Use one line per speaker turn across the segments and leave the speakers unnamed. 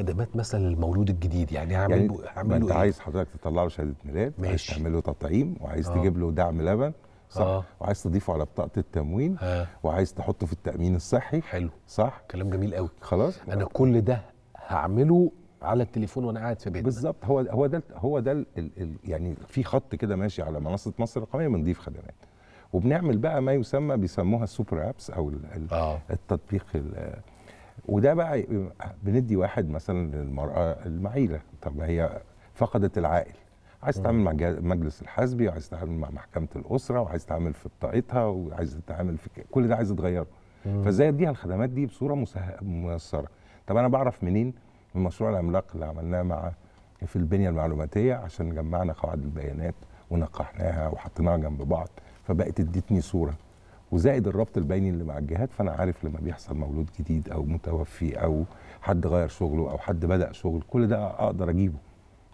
خدمات مثلا للمولود الجديد يعني هعمل يعني هعمل انت إيه؟
عايز حضرتك تطلع له شهاده ميلاد ماشي. عايز تعمل له تطعيم وعايز آه. تجيب له دعم لبن صح آه. وعايز تضيفه على بطاقه التموين آه. وعايز تحطه في التامين الصحي حلو صح كلام جميل قوي خلاص انا كل ده هعمله على التليفون وانا قاعد في بيتنا بالظبط هو هو ده هو ده يعني في خط كده ماشي على منصه مصر الرقميه بنضيف خدمات وبنعمل بقى ما يسمى بيسموها السوبر ابس او آه. التطبيق وده بقى بندي واحد مثلا للمراه المعيله طب هي فقدت العائل عايز تعمل مع مجلس الحزبي وعايز تعمل مع محكمه الاسره وعايز تعمل في بطاقتها وعايز تعمل في كل ده عايز تغيره فازاي اديها الخدمات دي بصوره ميسره طب انا بعرف منين من مشروع العملاق اللي عملناه مع في البنيه المعلوماتيه عشان جمعنا قواعد البيانات ونقحناها وحطيناها جنب بعض فبقت ادتني صوره وزائد الربط البيني اللي مع الجهات فانا عارف لما بيحصل مولود جديد او متوفي او حد غير شغله او حد بدا شغل كل ده اقدر اجيبه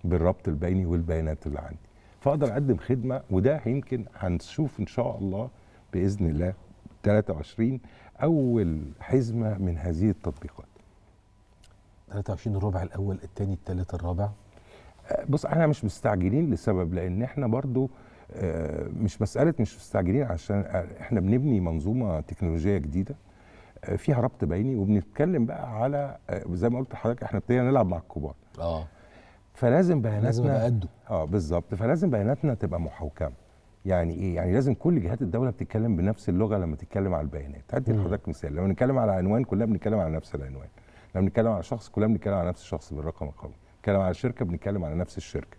بالربط البيني والبيانات اللي عندي فاقدر اقدم خدمه وده يمكن هنشوف ان شاء الله باذن الله 23 اول حزمه من هذه التطبيقات
23 الربع الاول الثاني الثالث الرابع
أه، بص احنا مش مستعجلين لسبب لان احنا برضو آه، مش مساله مش مستعجلين عشان احنا بنبني منظومه تكنولوجيه جديده آه، فيها ربط بيني وبنتكلم بقى على آه، زي ما قلت لحضرتك احنا ابتدينا نلعب مع الكبار اه فلازم بياناتنا لازم اه بالظبط فلازم بياناتنا تبقى محوكمه يعني ايه يعني لازم كل جهات الدوله بتتكلم بنفس اللغه لما تتكلم على البيانات هدي لحضرتك مثال لما نتكلم على عنوان كلنا بنتكلم على نفس العنوان لما بنتكلم على شخص كلنا بنتكلم على نفس الشخص بالرقم القومي بنتكلم على شركه بنتكلم على نفس الشركه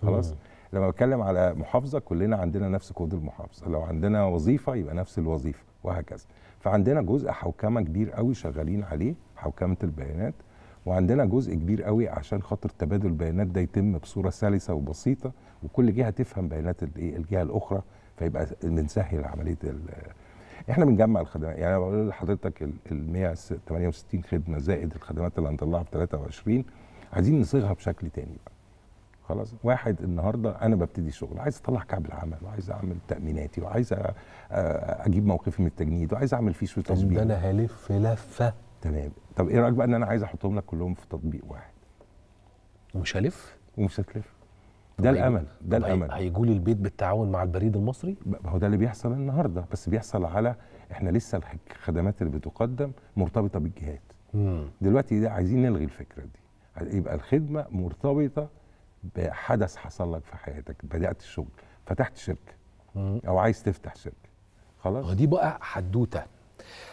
خلاص مم. لما بتكلم على محافظه كلنا عندنا نفس كود المحافظه لو عندنا وظيفه يبقى نفس الوظيفه وهكذا فعندنا جزء حوكمه كبير قوي شغالين عليه حوكمه البيانات وعندنا جزء كبير قوي عشان خاطر تبادل البيانات ده يتم بصوره سلسه وبسيطه وكل جهه تفهم بيانات إيه، الجهه الاخرى فيبقى بنسهل عمليه احنا بنجمع الخدمات يعني بقول لحضرتك ال 168 خدمه زائد الخدمات اللي هنطلعها ب 23 عايزين نصيغها بشكل تاني بقى خلاص واحد النهارده انا ببتدي شغل عايز اطلع كعب العمل وعايز اعمل تاميناتي وعايز اجيب موقفي من التجنيد وعايز اعمل فيه شويه ده انا هلف لفه تمام طب ايه رايك بقى ان انا عايز احطهم لك كلهم في تطبيق واحد ومش هلف ومش هتلف ده الامل ده الامل هيجوا لي البيت بالتعاون مع البريد المصري هو ده اللي بيحصل النهارده بس بيحصل على احنا لسه الخدمات اللي بتقدم مرتبطه بالجهات مم. دلوقتي ده عايزين نلغي الفكره دي يبقى الخدمه مرتبطه بحدث حصل لك في حياتك بدات الشغل فتحت شركه او عايز تفتح شركه خلاص دي بقى حدوته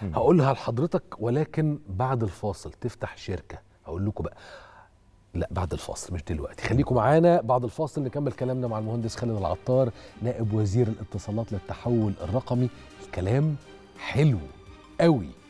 هقولها لحضرتك ولكن بعد الفاصل تفتح شركه هقول لكم بقى لا بعد الفاصل مش دلوقتي خليكم معانا بعد الفاصل نكمل كلامنا مع المهندس خالد العطار نائب وزير الاتصالات للتحول الرقمي الكلام حلو قوي